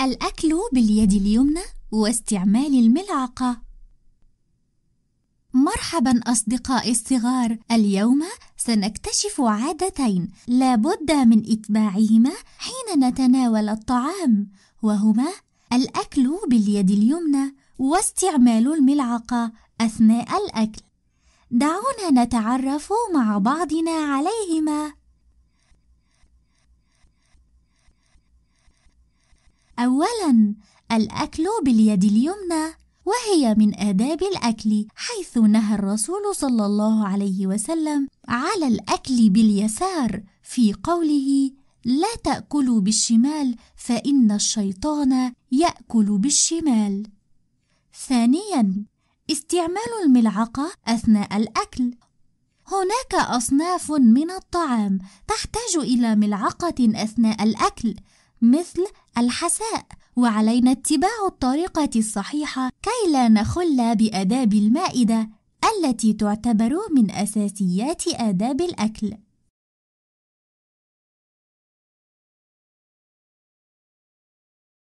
الأكل باليد اليمنى واستعمال الملعقة مرحبا أصدقائي الصغار اليوم سنكتشف عادتين لابد من إتباعهما حين نتناول الطعام وهما الأكل باليد اليمنى واستعمال الملعقة أثناء الأكل دعونا نتعرف مع بعضنا عليهما أولاً الأكل باليد اليمنى وهي من آداب الأكل حيث نهى الرسول صلى الله عليه وسلم على الأكل باليسار في قوله لا تأكلوا بالشمال فإن الشيطان يأكل بالشمال. ثانياً استعمال الملعقة أثناء الأكل هناك أصناف من الطعام تحتاج إلى ملعقة أثناء الأكل مثل الحساء وعلينا اتباع الطريقة الصحيحة كي لا نخل بآداب المائدة التي تعتبر من أساسيات آداب الأكل